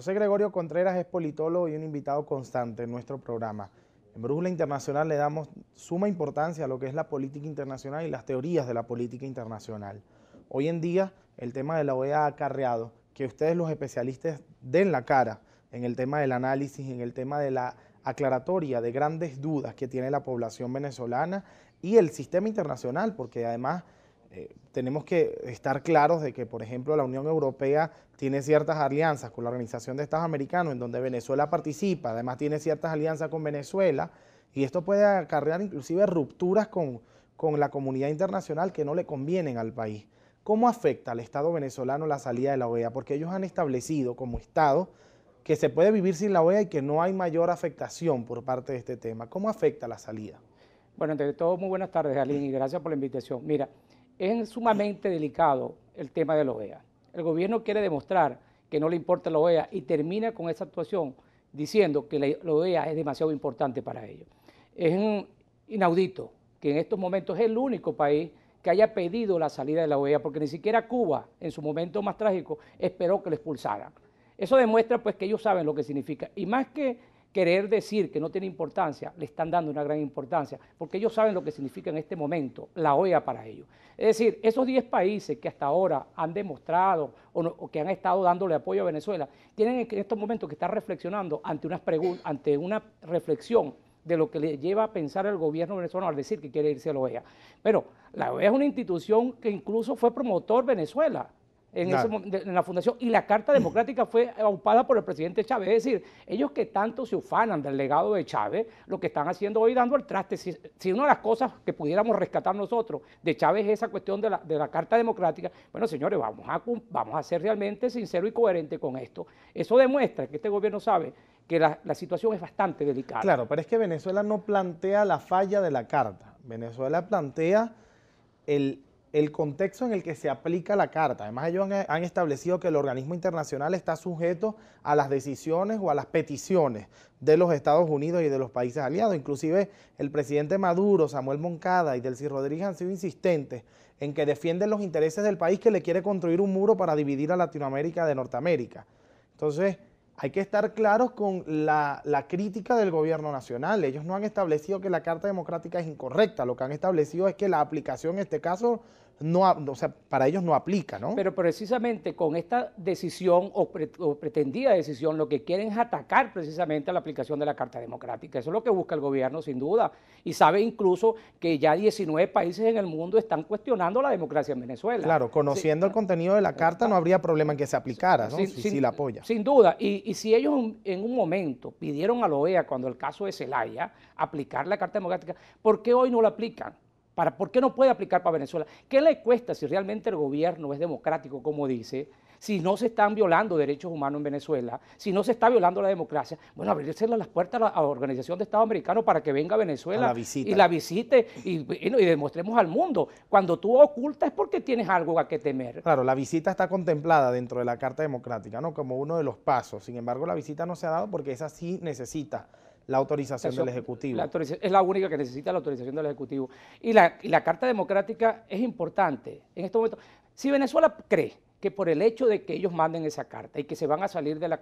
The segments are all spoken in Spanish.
José Gregorio Contreras es politólogo y un invitado constante en nuestro programa. En Brújula Internacional le damos suma importancia a lo que es la política internacional y las teorías de la política internacional. Hoy en día el tema de la OEA ha acarreado que ustedes los especialistas den la cara en el tema del análisis, en el tema de la aclaratoria de grandes dudas que tiene la población venezolana y el sistema internacional, porque además eh, tenemos que estar claros de que, por ejemplo, la Unión Europea tiene ciertas alianzas con la Organización de Estados Americanos, en donde Venezuela participa, además tiene ciertas alianzas con Venezuela, y esto puede acarrear inclusive rupturas con, con la comunidad internacional que no le convienen al país. ¿Cómo afecta al Estado venezolano la salida de la OEA? Porque ellos han establecido como Estado que se puede vivir sin la OEA y que no hay mayor afectación por parte de este tema. ¿Cómo afecta la salida? Bueno, entre todos, muy buenas tardes, Aline, y gracias por la invitación. Mira, es sumamente delicado el tema de la OEA. El gobierno quiere demostrar que no le importa la OEA y termina con esa actuación diciendo que la OEA e es demasiado importante para ellos. Es inaudito que en estos momentos es el único país que haya pedido la salida de la OEA, porque ni siquiera Cuba, en su momento más trágico, esperó que lo expulsaran. Eso demuestra pues que ellos saben lo que significa. Y más que querer decir que no tiene importancia, le están dando una gran importancia, porque ellos saben lo que significa en este momento la OEA para ellos. Es decir, esos 10 países que hasta ahora han demostrado o, que han estado dándole apoyo a Venezuela, tienen en estos momentos que estar reflexionando ante, unas ante una reflexión de lo que le lleva a pensar el gobierno venezolano al decir que quiere irse a la OEA. Pero la OEA es una institución que incluso fue promotor Venezuela en, la fundación y la Carta Democrática fue aupada por el presidente Chávez. Es decir, ellos que tanto se ufanan del legado de Chávez, lo que están haciendo hoy dando el traste. Si, una de las cosas que pudiéramos rescatar nosotros de Chávez es esa cuestión de la, Carta Democrática, bueno, señores, vamos a, vamos a ser realmente sinceros y coherentes con esto. Eso demuestra que este gobierno sabe que la, la situación es bastante delicada. Claro, pero es que Venezuela no plantea la falla de la Carta. Venezuela plantea el el contexto en el que se aplica la carta. Además, ellos han, establecido que el organismo internacional está sujeto a las decisiones o a las peticiones de los Estados Unidos y de los países aliados. Inclusive el presidente Maduro, Samuel Moncada y Delcy Rodríguez han sido insistentes en que defienden los intereses del país que le quiere construir un muro para dividir a Latinoamérica de Norteamérica. Entonces, hay que estar claros con la, crítica del gobierno nacional. Ellos no han establecido que la Carta Democrática es incorrecta, lo que han establecido es que la aplicación en este caso no, o sea, para ellos no aplica, ¿no? Pero precisamente con esta decisión o, pretendida decisión, lo que quieren es atacar precisamente la aplicación de la Carta Democrática. Eso es lo que busca el gobierno, sin duda. Y sabe incluso que ya 19 países en el mundo están cuestionando la democracia en Venezuela. Claro, conociendo el contenido de la Carta no habría problema en que se aplicara, ¿no? si, la apoya. Sin duda. Y, si ellos en un momento pidieron a la OEA, cuando el caso el haya, aplicar la Carta Democrática, ¿por qué hoy no la aplican? para, ¿Por qué no puede aplicar para Venezuela? ¿Qué le cuesta si realmente el gobierno es democrático, como dice? si no se están violando derechos humanos en Venezuela, si no se está violando la democracia, bueno, abrirse las puertas a la Organización de Estado Americano para que venga a Venezuela y la visite y, y, demostremos al mundo. Cuando tú ocultas es porque tienes algo a que temer. Claro, la visita está contemplada dentro de la Carta Democrática, ¿no? Como uno de los pasos. Sin embargo, la visita no se ha dado porque esa sí necesita la autorización del Ejecutivo. es la única que necesita la autorización del Ejecutivo. Y la, Carta Democrática es importante en este momento. Si Venezuela cree que por el hecho de que ellos manden esa carta y que se van a salir de la,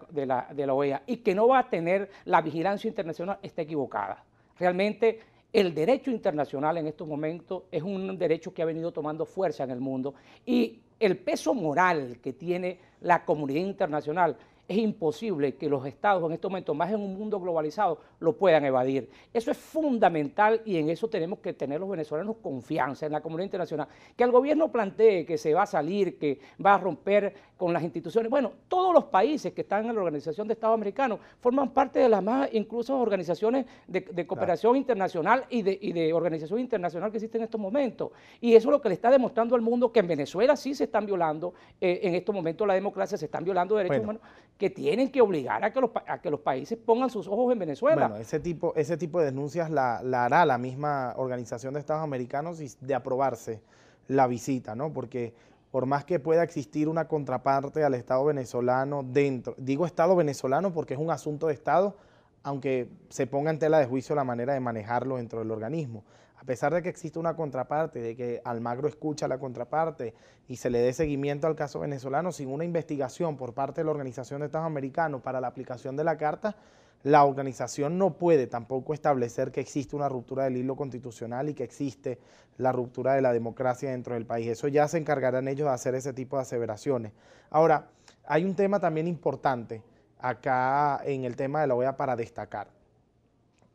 de la OEA y que no va a tener la vigilancia internacional, está equivocada. Realmente el derecho internacional en estos momentos es un derecho que ha venido tomando fuerza en el mundo y el peso moral que tiene la comunidad internacional es imposible que los estados en estos momentos, más en un mundo globalizado, lo puedan evadir. Eso es fundamental y en eso tenemos que tener los venezolanos confianza en la comunidad internacional. Que el gobierno plantee que se va a salir, que va a romper con las instituciones. Bueno, todos los países que están en la Organización de Estados Americanos forman parte de las más incluso organizaciones de, cooperación internacional y de, organización internacional que existe en estos momentos. Y eso es lo que le está demostrando al mundo que en Venezuela sí se están violando eh, en estos momentos la democracia, se están violando derechos humanos que tienen que obligar a que los, a que los países pongan sus ojos en Venezuela. Bueno, ese tipo, ese tipo de denuncias la, la hará la misma Organización de Estados Americanos y de aprobarse la visita, ¿no? Porque por más que pueda existir una contraparte al Estado venezolano dentro, digo Estado venezolano porque es un asunto de Estado, aunque se ponga en tela de juicio la manera de manejarlo dentro del organismo a pesar de que existe una contraparte, de que Almagro escucha la contraparte y se le dé seguimiento al caso venezolano, sin una investigación por parte de la Organización de Estados Americanos para la aplicación de la Carta, la organización no puede tampoco establecer que existe una ruptura del hilo constitucional y que existe la ruptura de la democracia dentro del país. Eso ya se encargarán ellos de hacer ese tipo de aseveraciones. Ahora, hay un tema también importante acá en el tema de la OEA para destacar.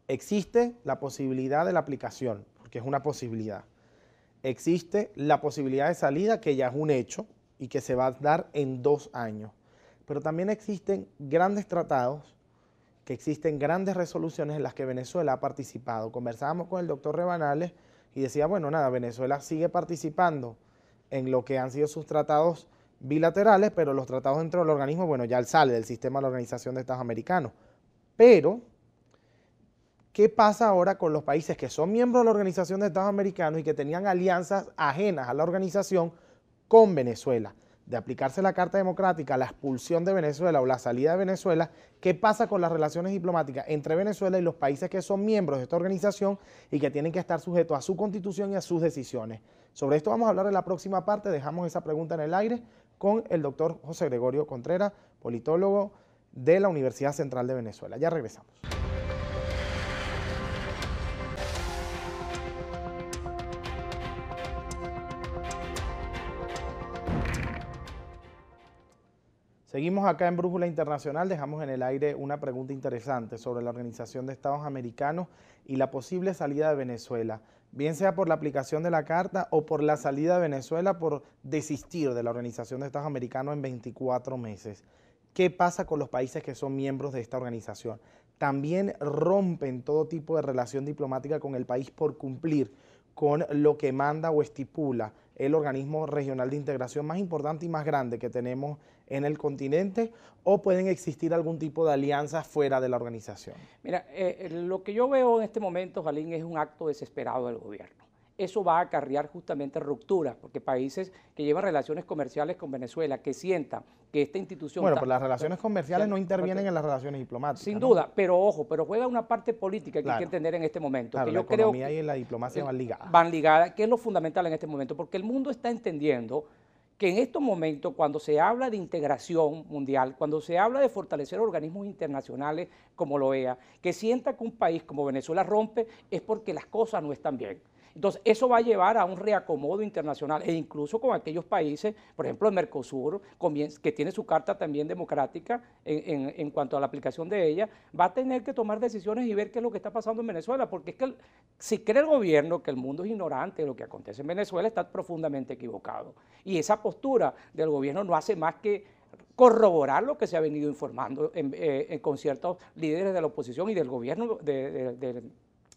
Existe la posibilidad de la aplicación que es una posibilidad. Existe la posibilidad de salida, que ya es un hecho y que se va a dar en dos años. Pero también existen grandes tratados, que existen grandes resoluciones en las que Venezuela ha participado. Conversábamos con el doctor Rebanales y decía, bueno, nada, Venezuela sigue participando en lo que han sido sus tratados bilaterales, pero los tratados dentro del organismo, bueno, ya él sale del sistema de la Organización de Estados Americanos. Pero ¿Qué pasa ahora con los países que son miembros de la Organización de Estados Americanos y que tenían alianzas ajenas a la organización con Venezuela? De aplicarse la Carta Democrática, la expulsión de Venezuela o la salida de Venezuela, ¿qué pasa con las relaciones diplomáticas entre Venezuela y los países que son miembros de esta organización y que tienen que estar sujetos a su constitución y a sus decisiones? Sobre esto vamos a hablar en la próxima parte, dejamos esa pregunta en el aire con el doctor José Gregorio Contreras, politólogo de la Universidad Central de Venezuela. Ya regresamos. Seguimos acá en Brújula Internacional, dejamos en el aire una pregunta interesante sobre la Organización de Estados Americanos y la posible salida de Venezuela, bien sea por la aplicación de la carta o por la salida de Venezuela por desistir de la Organización de Estados Americanos en 24 meses. ¿Qué pasa con los países que son miembros de esta organización? También rompen todo tipo de relación diplomática con el país por cumplir con lo que manda o estipula el organismo regional de integración más importante y más grande que tenemos en el continente o pueden existir algún tipo de alianzas fuera de la organización? Mira, eh, eh, lo que yo veo en este momento, Jalín, es un acto desesperado del gobierno eso va a acarrear justamente rupturas, porque países que llevan relaciones comerciales con Venezuela, que sientan que esta institución... Bueno, pero las relaciones comerciales no intervienen en las relaciones diplomáticas. Sin duda, pero ojo, pero juega una parte política que hay que entender en este momento. yo la economía y la diplomacia eh, van ligadas. Van ligadas, que es lo fundamental en este momento, porque el mundo está entendiendo que en estos momentos, cuando se habla de integración mundial, cuando se habla de fortalecer organismos internacionales como lo OEA, que sienta que un país como Venezuela rompe, es porque las cosas no están bien. Entonces, eso va a llevar a un reacomodo internacional e incluso con aquellos países, por ejemplo, el Mercosur, que tiene su carta también democrática en, cuanto a la aplicación de ella, va a tener que tomar decisiones y ver qué es lo que está pasando en Venezuela, porque es que si cree el gobierno que el mundo es ignorante de lo que acontece en Venezuela, está profundamente equivocado. Y esa postura del gobierno no hace más que corroborar lo que se ha venido informando en, eh, con ciertos líderes de la oposición y del gobierno de,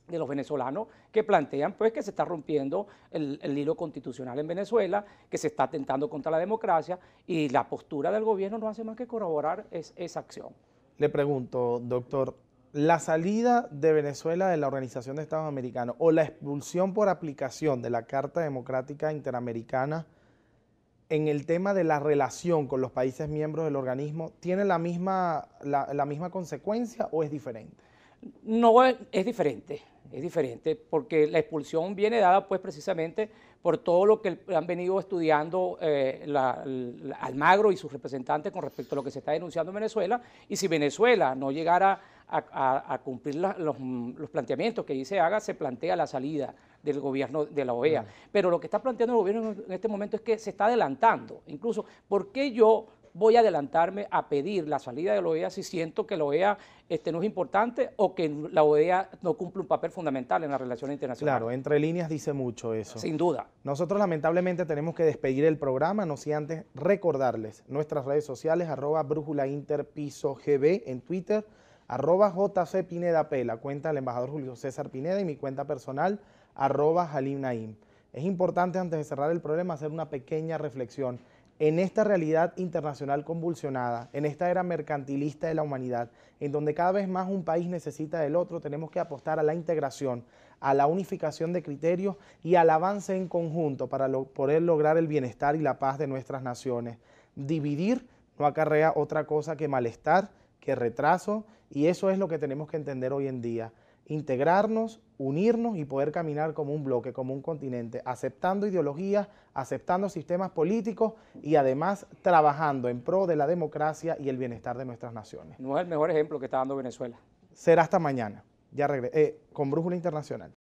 los venezolanos que plantean pues que se está rompiendo el, hilo constitucional en Venezuela, que se está atentando contra la democracia y la postura del gobierno no hace más que corroborar esa acción. Le pregunto, doctor, la salida de Venezuela de la Organización de Estados Americanos o la expulsión por aplicación de la Carta Democrática Interamericana en el tema de la relación con los países miembros del organismo, ¿tiene la misma, la, misma consecuencia o es diferente? No, es diferente, es diferente, porque la expulsión viene dada pues precisamente por todo lo que han venido estudiando eh, Almagro y sus representantes con respecto a lo que se está denunciando en Venezuela, y si Venezuela no llegara a, cumplir los, los, planteamientos que ahí se haga, se plantea la salida del gobierno de la OEA. Pero lo que está planteando el gobierno en este momento es que se está adelantando. Incluso, ¿por qué yo voy a adelantarme a pedir la salida de la OEA si siento que la OEA este, no es importante o que la OEA no cumple un papel fundamental en la relación internacional. Claro, entre líneas dice mucho eso. Sin duda. Nosotros lamentablemente tenemos que despedir el programa, no si antes recordarles nuestras redes sociales, arroba brújula interpiso gb en Twitter, arroba jc Pineda P, la cuenta del embajador Julio César Pineda y mi cuenta personal, es importante antes de cerrar el problema hacer una pequeña reflexión. En esta realidad internacional convulsionada, en esta era mercantilista de la humanidad, en donde cada vez más un país necesita del otro, tenemos que apostar a la integración, a la unificación de criterios y al avance en conjunto para poder lograr el bienestar y la paz de nuestras naciones. Dividir no acarrea otra cosa que malestar, que retraso, y eso es lo que tenemos que entender hoy en día integrarnos, unirnos y poder caminar como un bloque, como un continente, aceptando ideologías, aceptando sistemas políticos y además trabajando en pro de la democracia y el bienestar de nuestras naciones. No es el mejor ejemplo que está dando Venezuela. Será hasta mañana. Ya regresé. Eh, con Brújula Internacional.